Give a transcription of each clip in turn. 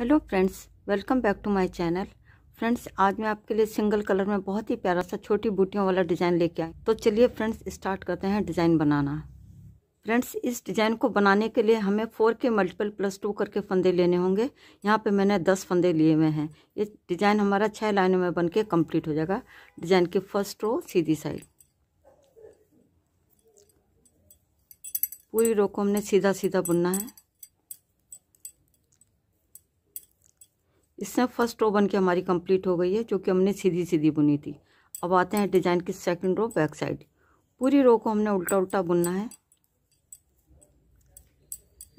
hello friends welcome back to my channel friends आज मैं आपके लिए सिंगल कलर में बहुत ही प्यारा सा छोटी बूटियों वाला डिज़ाइन लेके आई तो चलिए फ्रेंड्स स्टार्ट करते हैं डिज़ाइन बनाना फ्रेंड्स इस डिज़ाइन को बनाने के लिए हमें फोर के मल्टीपल प्लस टू करके फंदे लेने होंगे यहाँ पे मैंने दस फंदे लिए हुए हैं ये डिज़ाइन हमारा छः लाइनों में बन के कम्प्लीट हो जाएगा डिज़ाइन की फर्स्ट रो सीधी साइड पूरी रो को हमने सीधा सीधा बुनना है इससे फर्स्ट रो बन के हमारी कंप्लीट हो गई है जो कि हमने सीधी सीधी बुनी थी अब आते हैं डिजाइन की सेकंड रो बैक साइड पूरी रो को हमने उल्टा उल्टा बुनना है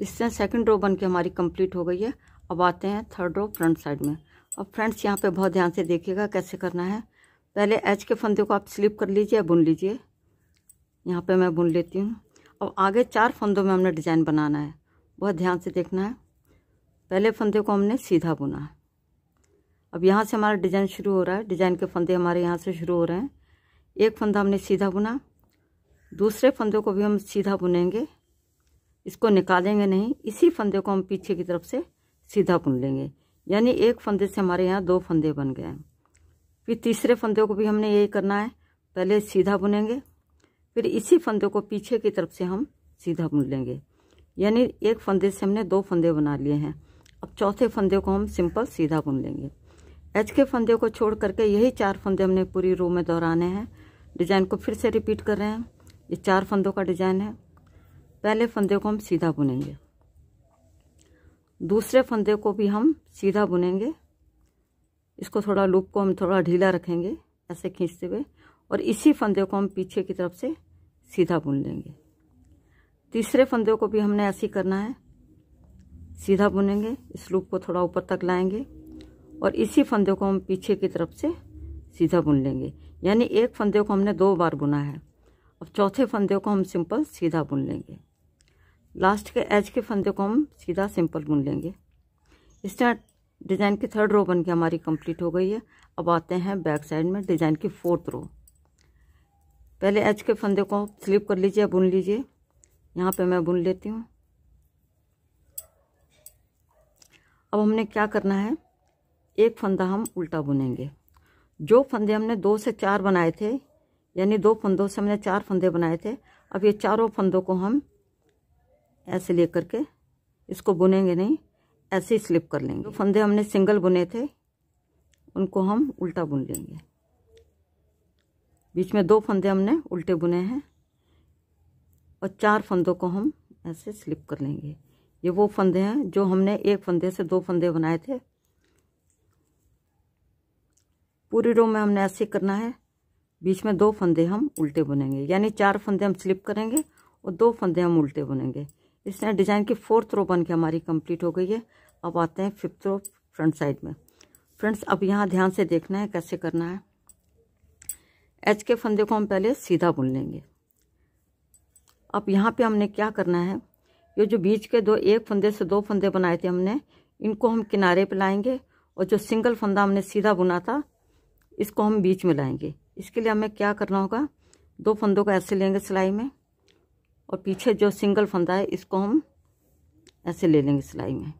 इससे सेकंड रो बन के हमारी कंप्लीट हो गई है अब आते हैं थर्ड रो फ्रंट साइड में अब फ्रेंड्स यहाँ पे बहुत ध्यान से देखिएगा कैसे करना है पहले एच के फंदे को आप स्लिप कर लीजिए बुन लीजिए यहाँ पर मैं बुन लेती हूँ अब आगे चार फंदों में हमने डिज़ाइन बनाना है बहुत ध्यान से देखना है पहले फंदे को हमने सीधा बुना है अब यहाँ से हमारा डिजाइन शुरू हो रहा है डिजाइन के फंदे हमारे यहाँ से शुरू हो रहे हैं एक फंदा हमने सीधा बुना दूसरे फंदे को भी हम सीधा बुनेंगे इसको निकालेंगे नहीं इसी फंदे को हम पीछे की तरफ से सीधा बुन लेंगे यानी एक फंदे से हमारे यहाँ दो फंदे बन गए हैं फिर तीसरे फंदे को भी हमने यही करना है पहले सीधा बुनेंगे फिर इसी फंदे को पीछे की तरफ से हम सीधा बुन लेंगे यानी एक फंदे से हमने दो फंदे बना लिए हैं अब चौथे फंदे को हम सिंपल सीधा बुन लेंगे एच के फंदे को छोड़ करके यही चार फंदे हमने पूरी रो में दोहराने हैं डिज़ाइन को फिर से रिपीट कर रहे हैं ये चार फंदों का डिज़ाइन है पहले फंदे को हम सीधा बुनेंगे दूसरे फंदे को भी हम सीधा बुनेंगे इसको थोड़ा लूप को हम थोड़ा ढीला रखेंगे ऐसे खींचते हुए और इसी फंदे को हम पीछे की तरफ से सीधा बुन लेंगे तीसरे फंदे को भी हमने ऐसे ही करना है सीधा बुनेंगे इस लूप को थोड़ा ऊपर तक लाएंगे और इसी फंदे को हम पीछे की तरफ से सीधा बुन लेंगे यानी एक फंदे को हमने दो बार बुना है अब चौथे फंदे को हम सिंपल सीधा बुन लेंगे लास्ट के एज के फंदे को हम सीधा सिंपल बुन लेंगे इस तरह डिज़ाइन की थर्ड रो बन के हमारी कंप्लीट हो गई है अब आते हैं बैक साइड में डिज़ाइन की फोर्थ रो पहले एज के फंदे को स्लिप कर लीजिए बुन लीजिए यहाँ पे मैं बुन लेती हूँ अब हमने क्या करना है एक फंदा हम उल्टा बुनेंगे जो फंदे हमने दो से चार बनाए थे यानी दो फंदों से हमने चार फंदे बनाए थे अब ये चारों फंदों को हम ऐसे ले करके इसको बुनेंगे नहीं ऐसे ही स्लिप कर लेंगे जो फंदे हमने सिंगल बुने थे उनको हम उल्टा बुन लेंगे बीच में दो फंदे हमने उल्टे बुने हैं और चार फंदों को हम ऐसे स्लिप कर लेंगे ये वो फंदे हैं जो हमने एक फंदे से दो फंदे बनाए थे पूरी रो में हमने ऐसे करना है बीच में दो फंदे हम उल्टे बुनेंगे यानी चार फंदे हम स्लिप करेंगे और दो फंदे हम उल्टे बुनेंगे इस तरह डिजाइन की फोर्थ रो बन के हमारी कंप्लीट हो गई है अब आते हैं फिफ्थ रो फ्रंट साइड में फ्रेंड्स अब यहाँ ध्यान से देखना है कैसे करना है एच के फंदे को हम पहले सीधा बुन लेंगे अब यहाँ पे हमने क्या करना है ये जो बीच के दो एक फंदे से दो फंदे बनाए थे हमने इनको हम किनारे पे लाएंगे और जो सिंगल फंदा हमने सीधा बुना था इसको हम बीच में लाएंगे इसके लिए हमें क्या करना होगा दो फंदों को ऐसे लेंगे सिलाई में और पीछे जो सिंगल फंदा है इसको हम ऐसे ले लेंगे सिलाई में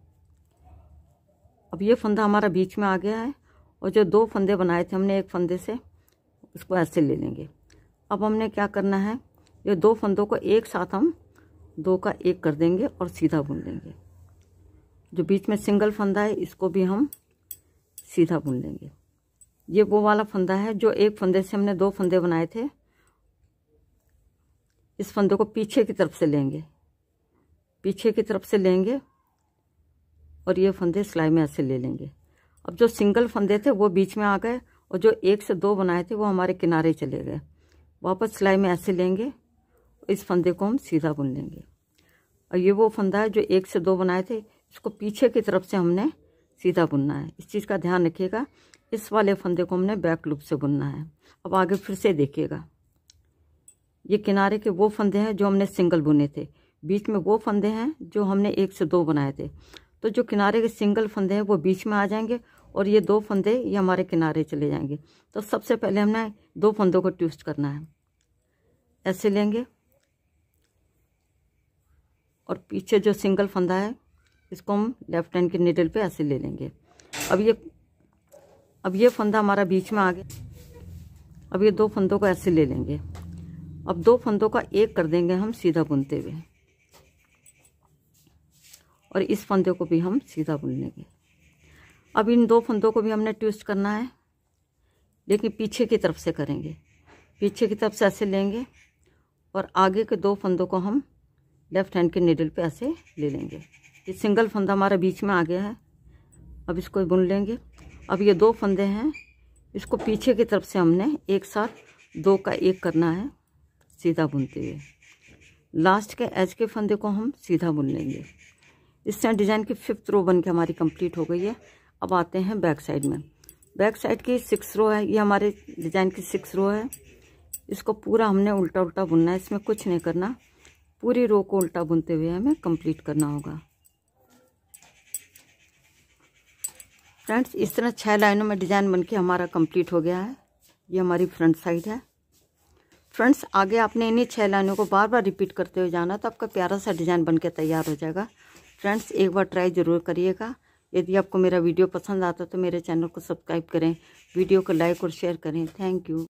अब ये फंदा हमारा बीच में आ गया है और जो दो फंदे बनाए थे हमने एक फंदे से उसको ऐसे ले लेंगे अब हमने क्या करना है ये दो फंदों को एक साथ हम दो का एक कर देंगे और सीधा बुन लेंगे जो बीच में सिंगल फंदा है इसको भी हम सीधा बुन लेंगे ये वो वाला फंदा है जो एक फंदे से हमने दो फंदे बनाए थे इस फंदे को पीछे की तरफ से लेंगे पीछे की तरफ से लेंगे और ये फंदे सिलाई में ऐसे ले लेंगे अब जो सिंगल फंदे थे वो बीच में आ गए और जो एक से दो बनाए थे वो हमारे किनारे चले गए वापस सिलाई में ऐसे लेंगे इस फंदे को हम सीधा बुन लेंगे और ये वो फंदा है जो एक से दो बनाए थे इसको पीछे की तरफ से हमने सीधा बुनना है इस चीज़ का ध्यान रखिएगा इस वाले फंदे को हमने बैक लूप से बुनना है अब आगे फिर से देखिएगा ये किनारे के वो फंदे हैं जो हमने सिंगल बुने थे बीच में वो फंदे हैं जो हमने एक से दो बनाए थे तो जो किनारे के सिंगल फंदे हैं वो बीच में आ जाएंगे और ये दो फंदे ये हमारे किनारे चले जाएंगे तो सबसे पहले हमने दो फंदों को ट्विस्ट करना है ऐसे लेंगे और पीछे जो सिंगल फंदा है इसको हम लेफ्ट हैंड के निडल पे ऐसे ले लेंगे अब ये अब ये फंदा हमारा बीच में आ गया अब ये दो फंदों को ऐसे ले लेंगे अब दो फंदों का एक कर देंगे हम सीधा बुनते हुए और इस फंदे को भी हम सीधा बुन लेंगे अब इन दो फंदों को भी हमने ट्विस्ट करना है लेकिन पीछे की तरफ से करेंगे पीछे की तरफ से ऐसे लेंगे और आगे के दो फंदों को हम लेफ़्ट हैंड के निडल पे ऐसे ले लेंगे ये सिंगल फंदा हमारा बीच में आ गया है अब इसको बुन लेंगे अब ये दो फंदे हैं इसको पीछे की तरफ से हमने एक साथ दो का एक करना है सीधा बुनते हुए लास्ट के एज के फंदे को हम सीधा बुन लेंगे इस तरह डिज़ाइन की फिफ्थ रो बन के हमारी कंप्लीट हो गई है अब आते हैं बैक साइड में बैक साइड की सिक्स रो है ये हमारे डिज़ाइन की सिक्स रो है इसको पूरा हमने उल्टा उल्टा बुनना है इसमें कुछ नहीं करना पूरी रो को उल्टा बुनते हुए हमें कंप्लीट करना होगा फ्रेंड्स इस तरह छः लाइनों में डिज़ाइन बनके हमारा कंप्लीट हो गया है ये हमारी फ्रंट साइड है फ्रेंड्स आगे आपने इन्हीं छः लाइनों को बार बार रिपीट करते हुए जाना तो आपका प्यारा सा डिज़ाइन बनके तैयार हो जाएगा फ्रेंड्स एक बार ट्राई ज़रूर करिएगा यदि आपको मेरा वीडियो पसंद आता तो मेरे चैनल को सब्सक्राइब करें वीडियो को लाइक और शेयर करें थैंक यू